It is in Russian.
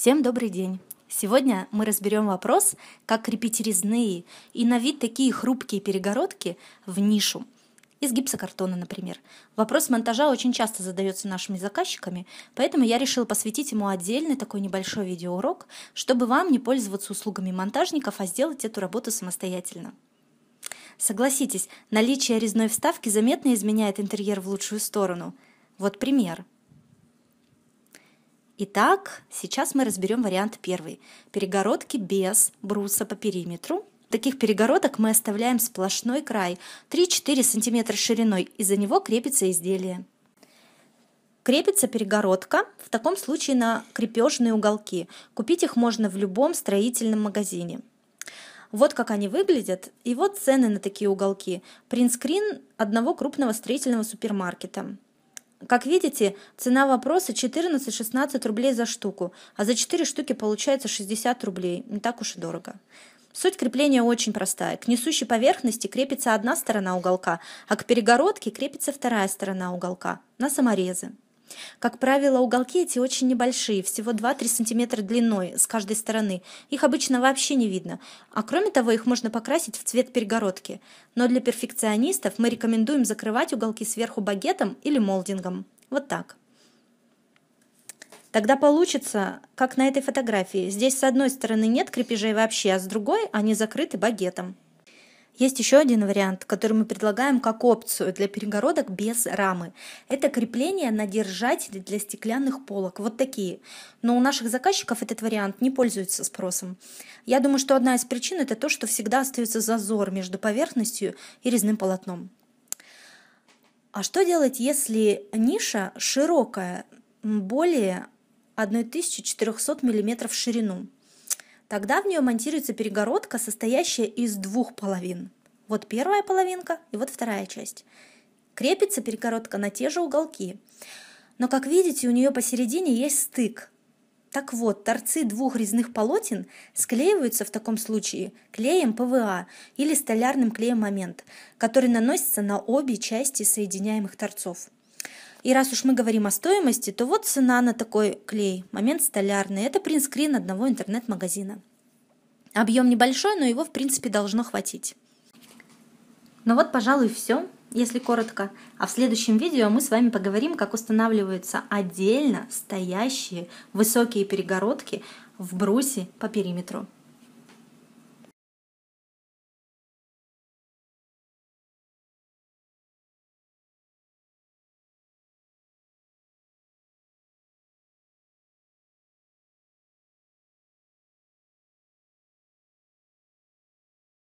Всем добрый день! Сегодня мы разберем вопрос, как крепить резные и на вид такие хрупкие перегородки в нишу из гипсокартона, например. Вопрос монтажа очень часто задается нашими заказчиками, поэтому я решила посвятить ему отдельный такой небольшой видеоурок, чтобы вам не пользоваться услугами монтажников, а сделать эту работу самостоятельно. Согласитесь, наличие резной вставки заметно изменяет интерьер в лучшую сторону. Вот пример – Итак, сейчас мы разберем вариант первый. Перегородки без бруса по периметру. Таких перегородок мы оставляем сплошной край 3-4 см шириной, из за него крепится изделие. Крепится перегородка в таком случае на крепежные уголки. Купить их можно в любом строительном магазине. Вот как они выглядят, и вот цены на такие уголки. Принтскрин одного крупного строительного супермаркета. Как видите, цена вопроса 14-16 рублей за штуку, а за 4 штуки получается 60 рублей, не так уж и дорого. Суть крепления очень простая. К несущей поверхности крепится одна сторона уголка, а к перегородке крепится вторая сторона уголка на саморезы. Как правило, уголки эти очень небольшие, всего 2-3 см длиной с каждой стороны. Их обычно вообще не видно. А кроме того, их можно покрасить в цвет перегородки. Но для перфекционистов мы рекомендуем закрывать уголки сверху багетом или молдингом. Вот так. Тогда получится, как на этой фотографии. Здесь с одной стороны нет крепежей вообще, а с другой они закрыты багетом. Есть еще один вариант, который мы предлагаем как опцию для перегородок без рамы. Это крепление на держатели для стеклянных полок. Вот такие. Но у наших заказчиков этот вариант не пользуется спросом. Я думаю, что одна из причин это то, что всегда остается зазор между поверхностью и резным полотном. А что делать, если ниша широкая, более 1400 мм в ширину? Тогда в нее монтируется перегородка, состоящая из двух половин. Вот первая половинка и вот вторая часть. Крепится перегородка на те же уголки. Но, как видите, у нее посередине есть стык. Так вот, торцы двух резных полотен склеиваются в таком случае клеем ПВА или столярным клеем момент, который наносится на обе части соединяемых торцов. И раз уж мы говорим о стоимости, то вот цена на такой клей. Момент столярный. Это принт одного интернет-магазина. Объем небольшой, но его, в принципе, должно хватить. Ну вот, пожалуй, все, если коротко. А в следующем видео мы с вами поговорим, как устанавливаются отдельно стоящие высокие перегородки в брусе по периметру.